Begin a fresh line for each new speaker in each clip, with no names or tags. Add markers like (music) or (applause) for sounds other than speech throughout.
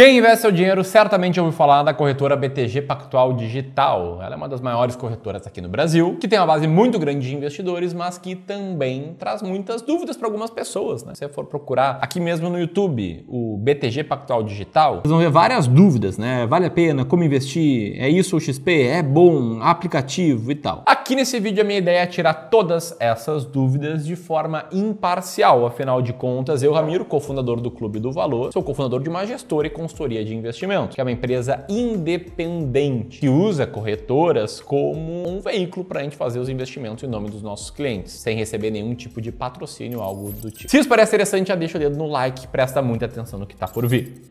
Quem investe seu dinheiro certamente ouviu falar da corretora BTG Pactual Digital. Ela é uma das maiores corretoras aqui no Brasil, que tem uma base muito grande de investidores, mas que também traz muitas dúvidas para algumas pessoas. Né? Se você for procurar aqui mesmo no YouTube o BTG Pactual Digital, vocês vão ver várias dúvidas, né? Vale a pena? Como investir? É isso o XP? É bom? Aplicativo e tal. Aqui nesse vídeo a minha ideia é tirar todas essas dúvidas de forma imparcial. Afinal de contas, eu, Ramiro, cofundador do Clube do Valor, sou cofundador de uma gestora e consultoria de investimento, que é uma empresa independente que usa corretoras como um veículo para a gente fazer os investimentos em nome dos nossos clientes, sem receber nenhum tipo de patrocínio ou algo do tipo. Se isso parece interessante, já deixa o dedo no like, presta muita atenção no que está por vir.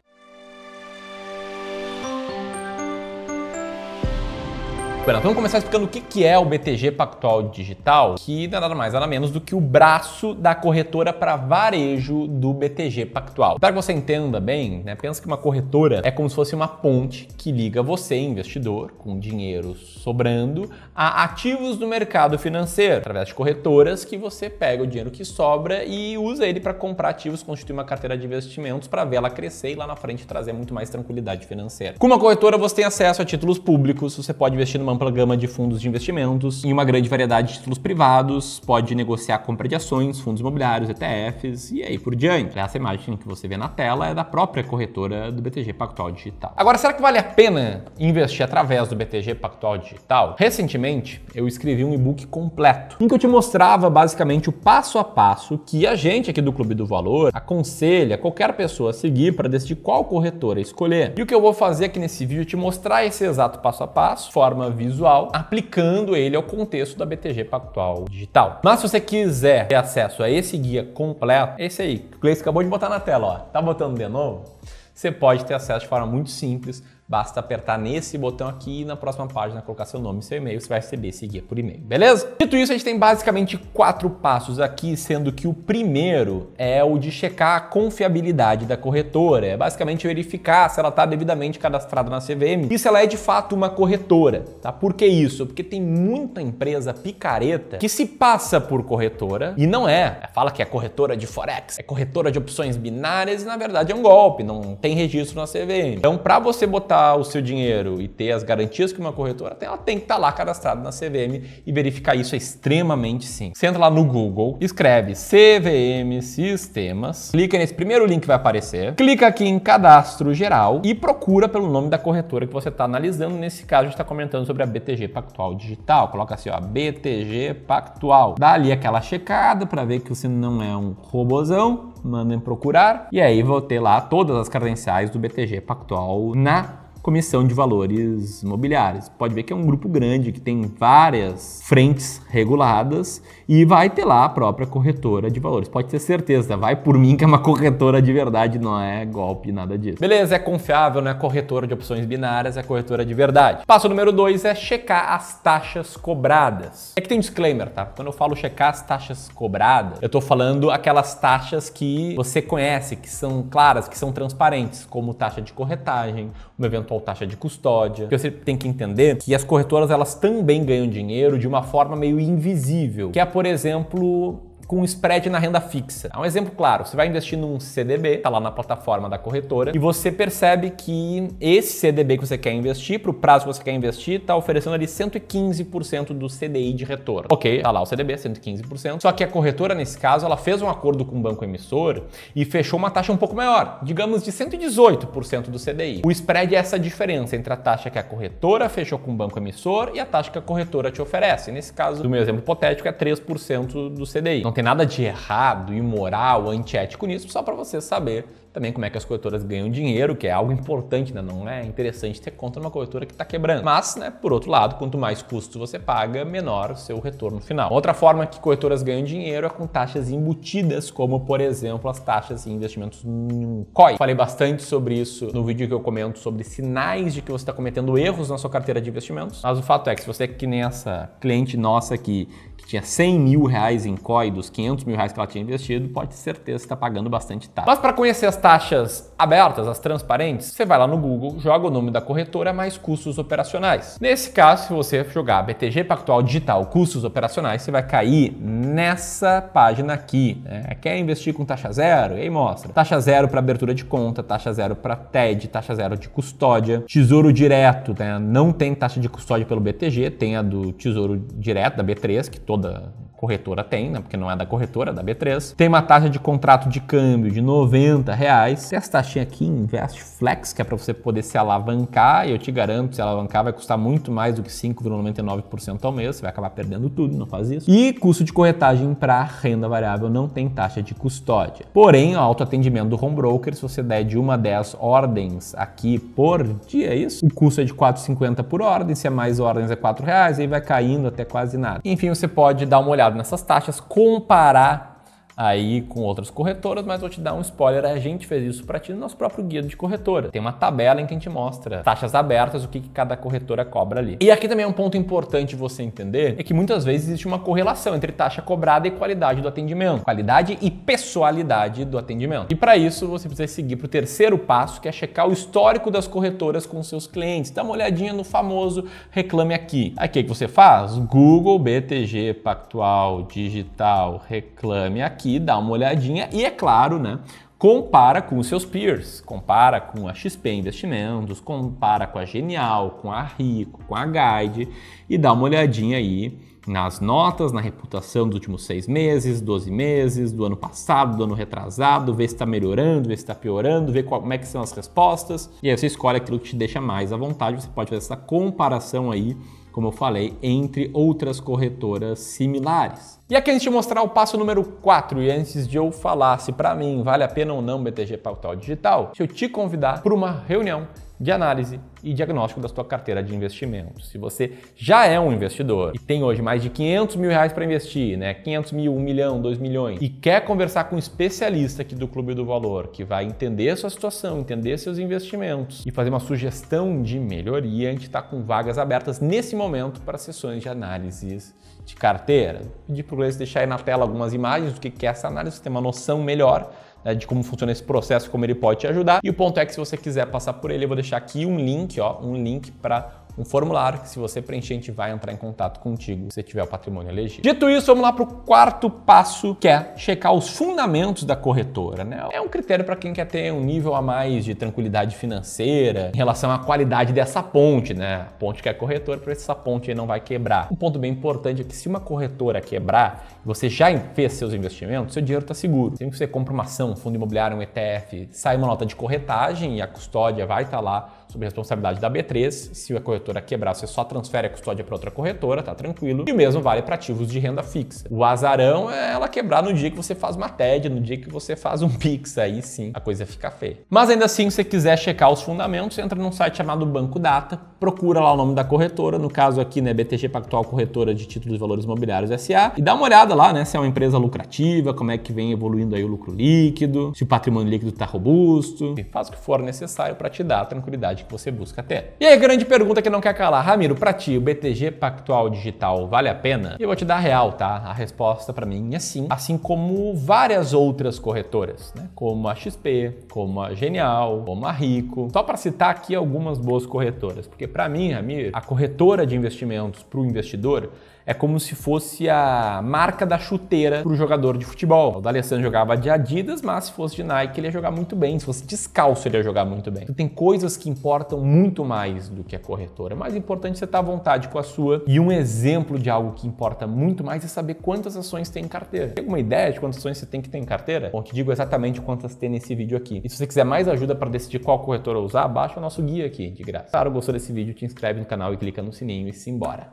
Bueno, vamos começar explicando o que é o BTG Pactual Digital, que não é nada mais nada menos do que o braço da corretora para varejo do BTG Pactual. Para que você entenda bem, né, pensa que uma corretora é como se fosse uma ponte que liga você, investidor, com dinheiro sobrando, a ativos do mercado financeiro, através de corretoras que você pega o dinheiro que sobra e usa ele para comprar ativos, constituir uma carteira de investimentos para ver ela crescer e lá na frente trazer muito mais tranquilidade financeira. Com uma corretora você tem acesso a títulos públicos, você pode investir numa uma ampla gama de fundos de investimentos, em uma grande variedade de títulos privados, pode negociar compra de ações, fundos imobiliários, ETFs e aí por diante. Essa imagem que você vê na tela é da própria corretora do BTG Pactual Digital. Agora, será que vale a pena investir através do BTG Pactual Digital? Recentemente, eu escrevi um e-book completo, em que eu te mostrava basicamente o passo a passo que a gente aqui do Clube do Valor aconselha qualquer pessoa a seguir para decidir qual corretora escolher. E o que eu vou fazer aqui nesse vídeo é te mostrar esse exato passo a passo, forma visual, aplicando ele ao contexto da BTG Pactual Digital. Mas se você quiser ter acesso a esse guia completo, esse aí, que o Cleice acabou de botar na tela, ó. Tá botando de novo? Você pode ter acesso de forma muito simples Basta apertar nesse botão aqui e na próxima página colocar seu nome e seu e-mail, você vai receber esse guia por e-mail, beleza? Dito isso, a gente tem basicamente quatro passos aqui, sendo que o primeiro é o de checar a confiabilidade da corretora, é basicamente verificar se ela está devidamente cadastrada na CVM e se ela é de fato uma corretora, tá? Por que isso? Porque tem muita empresa picareta que se passa por corretora e não é. é fala que é corretora de forex, é corretora de opções binárias e na verdade é um golpe, não tem registro na CVM. Então, para você botar o seu dinheiro e ter as garantias que uma corretora tem, ela tem que estar tá lá cadastrada na CVM e verificar isso é extremamente simples. Você entra lá no Google, escreve CVM Sistemas, clica nesse primeiro link que vai aparecer, clica aqui em cadastro geral e procura pelo nome da corretora que você está analisando. Nesse caso, a gente está comentando sobre a BTG Pactual Digital. Coloca assim, ó, BTG Pactual. Dá ali aquela checada para ver que você não é um robozão mandem procurar. E aí vou ter lá todas as credenciais do BTG Pactual na Comissão de Valores Imobiliários. Pode ver que é um grupo grande que tem várias frentes reguladas e vai ter lá a própria corretora de valores. Pode ter certeza, vai por mim que é uma corretora de verdade, não é golpe, nada disso. Beleza, é confiável, não é corretora de opções binárias, é corretora de verdade. Passo número dois é checar as taxas cobradas. É que tem um disclaimer, tá? Quando eu falo checar as taxas cobradas, eu tô falando aquelas taxas que você conhece, que são claras, que são transparentes, como taxa de corretagem, um evento ou taxa de custódia. Porque você tem que entender que as corretoras elas também ganham dinheiro de uma forma meio invisível, que é, por exemplo, com spread na renda fixa. Um exemplo claro, você vai investir num CDB, está lá na plataforma da corretora, e você percebe que esse CDB que você quer investir, para o prazo que você quer investir, está oferecendo ali 115% do CDI de retorno. Ok, tá lá o CDB, 115%, só que a corretora, nesse caso, ela fez um acordo com o banco emissor e fechou uma taxa um pouco maior, digamos de 118% do CDI. O spread é essa diferença entre a taxa que a corretora fechou com o banco emissor e a taxa que a corretora te oferece. Nesse caso, do meu exemplo hipotético, é 3% do CDI. Não tem tem nada de errado, imoral, antiético nisso, só para você saber também como é que as corretoras ganham dinheiro, que é algo importante, né? não é interessante ter conta numa corretora que está quebrando. Mas, né, por outro lado, quanto mais custos você paga, menor o seu retorno final. Outra forma que corretoras ganham dinheiro é com taxas embutidas, como por exemplo as taxas de investimentos em COI. Falei bastante sobre isso no vídeo que eu comento sobre sinais de que você está cometendo erros na sua carteira de investimentos. Mas o fato é que se você é que nem essa cliente nossa aqui, que tinha 100 mil reais em COI dos 500 mil reais que ela tinha investido, pode ter certeza que está pagando bastante taxa. Mas para conhecer as taxas abertas, as transparentes, você vai lá no Google, joga o nome da corretora mais custos operacionais. Nesse caso, se você jogar BTG Pactual Digital Custos Operacionais, você vai cair nessa página aqui. Né? Quer investir com taxa zero? E aí mostra. Taxa zero para abertura de conta, taxa zero para TED, taxa zero de custódia, tesouro direto, né? não tem taxa de custódia pelo BTG, tem a do tesouro direto da B3, que toda corretora tem, né? Porque não é da corretora, é da B3. Tem uma taxa de contrato de câmbio de 90 reais. Tem essa taxinha aqui, Invest Flex, que é para você poder se alavancar. E eu te garanto, se alavancar vai custar muito mais do que 5,99% ao mês. Você vai acabar perdendo tudo, não faz isso. E custo de corretagem para renda variável não tem taxa de custódia. Porém, o autoatendimento do home broker, se você der de 1 a 10 ordens aqui por dia, é isso? O custo é de 4,50 por ordem. Se é mais ordens é 4 reais, aí vai caindo até quase nada. Enfim, você pode dar uma olhada baseado nessas taxas, comparar aí com outras corretoras, mas vou te dar um spoiler, a gente fez isso para ti no nosso próprio guia de corretora. Tem uma tabela em que a gente mostra taxas abertas, o que, que cada corretora cobra ali. E aqui também é um ponto importante você entender, é que muitas vezes existe uma correlação entre taxa cobrada e qualidade do atendimento, qualidade e pessoalidade do atendimento. E para isso você precisa seguir para o terceiro passo, que é checar o histórico das corretoras com seus clientes. Dá uma olhadinha no famoso reclame aqui. Aqui o que você faz? Google BTG Pactual Digital Reclame Aqui aqui, dá uma olhadinha e, é claro, né, compara com os seus peers, compara com a XP Investimentos, compara com a Genial, com a Rico, com a Guide e dá uma olhadinha aí nas notas, na reputação dos últimos seis meses, 12 meses, do ano passado, do ano retrasado, ver se está melhorando, ver se está piorando, ver qual, como é que são as respostas. E aí você escolhe aquilo que te deixa mais à vontade, você pode fazer essa comparação aí como eu falei, entre outras corretoras similares. E aqui a gente mostrar o passo número 4 e antes de eu falar se para mim vale a pena ou não BTG Pactual Digital, se eu te convidar para uma reunião de análise e diagnóstico da sua carteira de investimentos. Se você já é um investidor e tem hoje mais de 500 mil reais para investir, né? 500 mil, 1 milhão, 2 milhões, e quer conversar com um especialista aqui do Clube do Valor, que vai entender a sua situação, entender seus investimentos e fazer uma sugestão de melhoria, a gente está com vagas abertas nesse momento para sessões de análises de carteira. Vou pedir para o Gleice deixar aí na tela algumas imagens do que é essa análise, você ter uma noção melhor né, de como funciona esse processo, como ele pode te ajudar. E o ponto é que se você quiser passar por ele, eu vou deixar aqui um link, ó, um link para um formulário que se você preencher, a gente vai entrar em contato contigo se tiver o patrimônio elegível. Dito isso, vamos lá para o quarto passo, que é checar os fundamentos da corretora. Né? É um critério para quem quer ter um nível a mais de tranquilidade financeira em relação à qualidade dessa ponte, né? A ponte que é corretora, para essa ponte aí não vai quebrar. Um ponto bem importante é que se uma corretora quebrar, você já fez seus investimentos, seu dinheiro está seguro. Sempre que você compra uma ação, um fundo imobiliário, um ETF, sai uma nota de corretagem e a custódia vai estar tá lá sob responsabilidade da B3. Se a corretora quebrar, você só transfere a custódia para outra corretora, tá tranquilo. E o mesmo vale para ativos de renda fixa. O azarão é ela quebrar no dia que você faz uma TED, no dia que você faz um (laughs) Pix, aí sim a coisa fica feia. Mas ainda assim, se você quiser checar os fundamentos, entra num site chamado Banco Data, procura lá o nome da corretora, no caso aqui, né, BTG Pactual Corretora de Títulos e Valores Imobiliários SA, e dá uma olhada lá, né, se é uma empresa lucrativa, como é que vem evoluindo aí o lucro líquido, se o patrimônio líquido está robusto, faz o que for necessário para te dar tranquilidade que você busca ter. E aí, grande pergunta que não quer calar. Ramiro, para ti, o BTG Pactual Digital vale a pena? Eu vou te dar a real, tá? A resposta para mim é sim, assim como várias outras corretoras, né? Como a XP, como a Genial, como a Rico. Só para citar aqui algumas boas corretoras, porque para mim, Ramiro, a corretora de investimentos para o investidor é como se fosse a marca da chuteira para o jogador de futebol. O D'Alessandro jogava de Adidas, mas se fosse de Nike, ele ia jogar muito bem. Se fosse descalço, ele ia jogar muito bem. Então, tem coisas que importam importam muito mais do que a corretora. É mais importante você estar tá à vontade com a sua. E um exemplo de algo que importa muito mais é saber quantas ações tem em carteira. Tem alguma ideia de quantas ações você tem que ter em carteira? Bom, te digo exatamente quantas tem nesse vídeo aqui. E se você quiser mais ajuda para decidir qual corretora usar, baixa o nosso guia aqui de graça. Claro, gostou desse vídeo? Te inscreve no canal e clica no sininho e simbora.